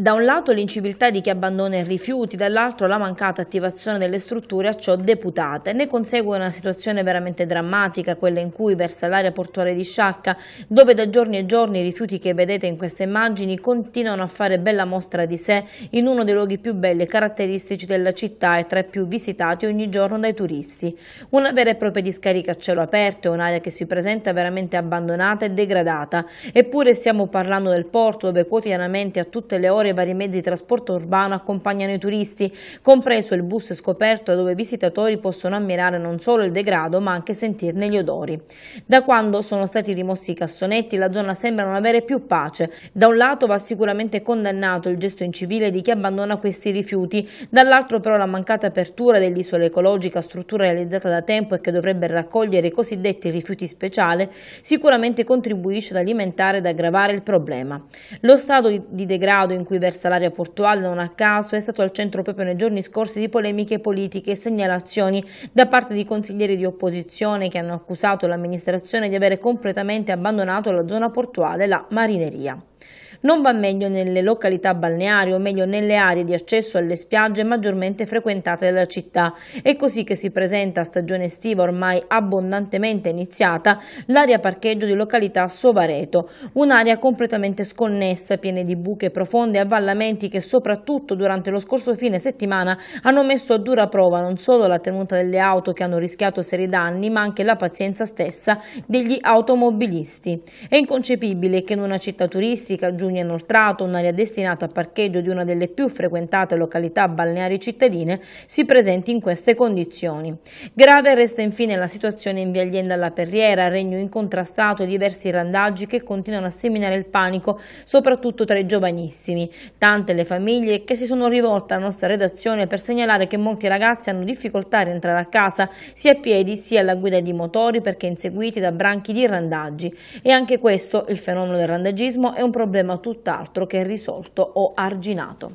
Da un lato l'inciviltà di chi abbandona i rifiuti, dall'altro la mancata attivazione delle strutture a ciò deputate. Ne consegue una situazione veramente drammatica, quella in cui versa l'area portuale di Sciacca, dove da giorni e giorni i rifiuti che vedete in queste immagini continuano a fare bella mostra di sé in uno dei luoghi più belli e caratteristici della città e tra i più visitati ogni giorno dai turisti. Una vera e propria discarica a cielo aperto, è un'area che si presenta veramente abbandonata e degradata. Eppure stiamo parlando del porto dove quotidianamente a tutte le ore e vari mezzi di trasporto urbano accompagnano i turisti, compreso il bus scoperto dove i visitatori possono ammirare non solo il degrado ma anche sentirne gli odori. Da quando sono stati rimossi i cassonetti la zona sembra non avere più pace. Da un lato va sicuramente condannato il gesto incivile di chi abbandona questi rifiuti, dall'altro però la mancata apertura dell'isola ecologica, struttura realizzata da tempo e che dovrebbe raccogliere i cosiddetti rifiuti speciali, sicuramente contribuisce ad alimentare ed aggravare il problema. Lo stato di degrado in cui cui versa l'area portuale non a caso è stato al centro proprio nei giorni scorsi di polemiche politiche e segnalazioni da parte di consiglieri di opposizione che hanno accusato l'amministrazione di avere completamente abbandonato la zona portuale, la marineria non va meglio nelle località balneari o meglio nelle aree di accesso alle spiagge maggiormente frequentate dalla città. È così che si presenta a stagione estiva ormai abbondantemente iniziata l'area parcheggio di località Sovareto, un'area completamente sconnessa, piena di buche profonde e avvallamenti che soprattutto durante lo scorso fine settimana hanno messo a dura prova non solo la tenuta delle auto che hanno rischiato seri danni, ma anche la pazienza stessa degli automobilisti. È inconcepibile che in una città turistica giù Bisogna inoltrato un'area destinata a parcheggio di una delle più frequentate località balneari cittadine si presenti in queste condizioni. Grave resta infine la situazione in via Allende alla Perriera, regno incontrastato e diversi randaggi che continuano a seminare il panico, soprattutto tra i giovanissimi. Tante le famiglie che si sono rivolte alla nostra redazione per segnalare che molti ragazzi hanno difficoltà a rientrare a casa sia a piedi sia alla guida di motori perché inseguiti da branchi di randaggi. E anche questo, il fenomeno del randagismo, è un problema tutt'altro che risolto o arginato.